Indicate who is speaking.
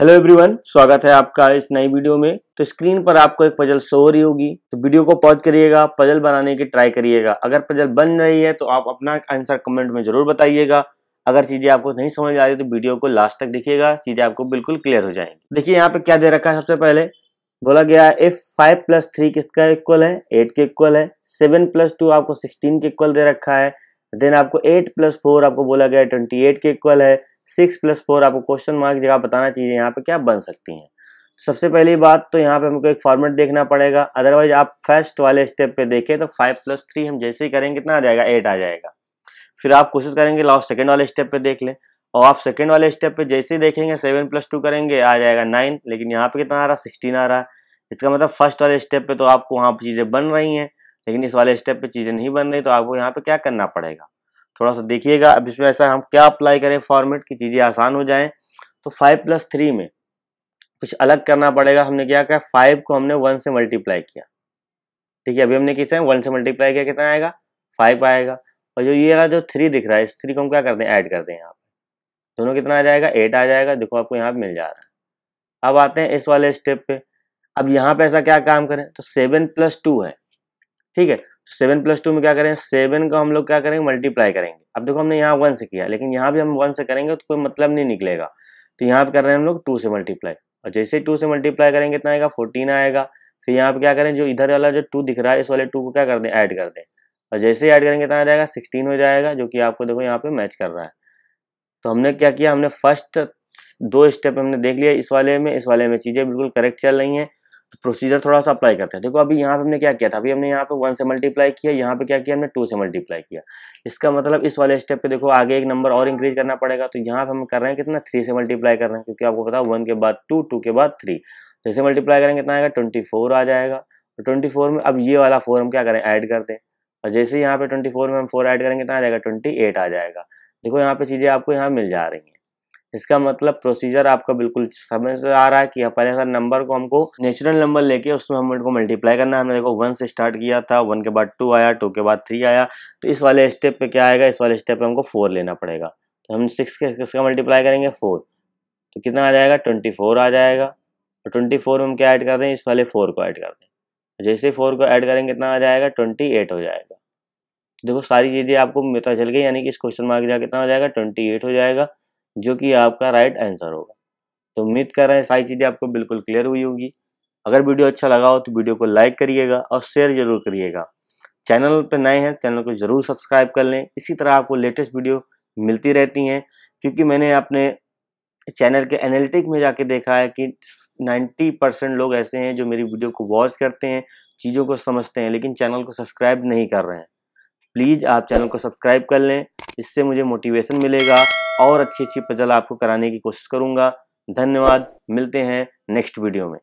Speaker 1: hello everyone स्वागत है आपका इस नई वीडियो में तो स्क्रीन पर आपको एक पजल शो हो रही होगी तो वीडियो को पॉज करिएगा पजल बनाने की ट्राई करिएगा अगर पजल बन रही है तो आप अपना आंसर कमेंट में जरूर बताइएगा अगर चीज़ें आपको नहीं समझ आ रही तो वीडियो को लास्ट तक देखिएगा चीज़ें आपको बिल्कुल क्लियर हो जाएंगी देखिए यहाँ पे क्या दे रखा है सबसे पहले बोला गया है इफ फाइव प्लस थ्री किसका इक्वल है एट के इक्वल है सेवन प्लस टू आपको सिक्सटीन के इक्वल दे रखा है देन आपको एट प्लस फोर आपको बोला गया है ट्वेंटी एट के इक्वल है सिक्स प्लस फोर आपको क्वेश्चन मार्क जगह बताना चाहिए यहाँ पे क्या बन सकती हैं सबसे पहली बात तो यहाँ पे हमको एक फॉर्मेट देखना पड़ेगा अदरवाइज आप फर्स्ट वाले स्टेप पे देखें तो फाइव प्लस थ्री हम जैसे ही करेंगे कितना आ जाएगा एट आ जाएगा फिर आप कोशिश करेंगे लास्ट सेकेंड वाले स्टेप पे देख लें और आप सेकेंड वाले स्टेप पे जैसे ही देखेंगे सेवन प्लस टू करेंगे आ जाएगा नाइन लेकिन यहाँ पे कितना आ रहा है सिक्सटीन आ रहा है इसका मतलब फर्स्ट वाले स्टेप पे तो आपको वहाँ पर चीज़ें बन रही हैं लेकिन इस वाले स्टेप पे चीज़ें नहीं बन रही तो आपको यहाँ पे क्या करना पड़ेगा थोड़ा सा देखिएगा अब इसमें ऐसा हम क्या अप्लाई करें फॉर्मेट की चीज़ें आसान हो जाएं तो फाइव प्लस थ्री में कुछ अलग करना पड़ेगा हमने क्या किया फाइव को हमने वन से मल्टीप्लाई किया ठीक है अभी हमने कितना वन से मल्टीप्लाई किया कितना आएगा फाइव आएगा और जो ये रहा जो थ्री दिख रहा है इस थ्री को हम क्या करते हैं ऐड कर दें यहाँ पर दोनों कितना आ जाएगा एट आ जाएगा देखो आपको यहाँ मिल जा रहा है अब आते हैं इस वाले स्टेप पे अब यहाँ पे ऐसा क्या काम करें तो सेवन प्लस टू है ठीक है तो सेवन प्लस टू में क्या करें सेवन को हम लोग क्या करेंगे मल्टीप्लाई करेंगे अब देखो हमने यहाँ वन से किया लेकिन यहाँ भी हम वन से करेंगे तो कोई मतलब नहीं निकलेगा तो यहाँ पे कर रहे हैं हम लोग टू से मल्टीप्लाई और जैसे टू से मल्टीप्लाई करेंगे इतना आएगा फोर्टीन आएगा फिर यहाँ पे क्या करें जो इधर वाला जो टू दिख रहा है इस वाले टू को क्या कर दें ऐड कर दें और जैसे ऐड करेंगे इतना आ जाएगा सिक्सटीन हो जाएगा जो कि आपको देखो यहाँ पे मैच कर रहा है तो हमने क्या किया हमने फर्स्ट दो स्टेप हमने देख लिया इस वाले में इस वाले में चीज़ें बिल्कुल करेक्ट चल रही हैं तो प्रोसीजर थोड़ा सा अप्लाई करते हैं देखो अभी यहाँ पे हमने क्या किया था अभी हमने यहाँ पे वन से मल्टीप्लाई किया यहाँ पे क्या किया हमने टू से मल्टीप्लाई किया इसका मतलब इस वाले स्टेप पे देखो आगे एक नंबर और इंक्रीज करना पड़ेगा तो यहाँ पे हम कर रहे हैं कितना थ्री से मल्टीप्लाई कर रहे हैं क्योंकि आपको पता है वन के बाद टू टू के बाद थ्री जैसे मल्टीप्लाई करेंगे कितना आएगा ट्वेंटी आ जाएगा तो ट्वेंटी में अब ये वाला फोर हम क्या करें ऐड कर दें और जैसे यहाँ पे ट्वेंटी में हम फोर ऐड करेंगे कितना आ जाएगा ट्वेंटी आ जाएगा देखो यहाँ पे चीज़ें आपको यहाँ मिल जा रही हैं इसका मतलब प्रोसीजर आपका बिल्कुल समझ आ रहा है कि पहले सर नंबर को हमको नेचुरल नंबर लेके उसमें हम उनको मल्टीप्लाई करना है हमने देखो वन से स्टार्ट किया था वन के बाद टू आया टू के बाद थ्री आया तो इस वाले स्टेप पे क्या आएगा इस वाले स्टेप पे हमको फोर लेना पड़ेगा तो हम सिक्स के किसका मल्टीप्लाई करेंगे फोर तो कितना आ जाएगा ट्वेंटी फोर आ जाएगा और ट्वेंटी फोर में हम क्या ऐड कर रहे हैं इस वाले फोर को ऐड कर दें जैसे फोर को ऐड करेंगे कितना आ जाएगा ट्वेंटी एट हो जाएगा तो देखो सारी चीज़ें आपको पता चल गई यानी कि इस क्वेश्चन मार्क जाकर कितना हो जाएगा ट्वेंटी एट हो जाएगा जो कि आपका राइट आंसर होगा तो उम्मीद कर रहे हैं सारी चीज़ें आपको बिल्कुल क्लियर हुई होगी अगर वीडियो अच्छा लगा हो तो वीडियो को लाइक करिएगा और शेयर जरूर करिएगा चैनल पर नए हैं चैनल को ज़रूर सब्सक्राइब कर लें इसी तरह आपको लेटेस्ट वीडियो मिलती रहती हैं क्योंकि मैंने अपने चैनल के एनालिटिक में जाके देखा है कि 90 परसेंट लोग ऐसे हैं जो मेरी वीडियो को वॉच करते हैं चीज़ों को समझते हैं लेकिन चैनल को सब्सक्राइब नहीं कर रहे हैं प्लीज़ आप चैनल को सब्सक्राइब कर लें इससे मुझे मोटिवेशन मिलेगा और अच्छी अच्छी पजल आपको कराने की कोशिश करूंगा धन्यवाद मिलते हैं नेक्स्ट वीडियो में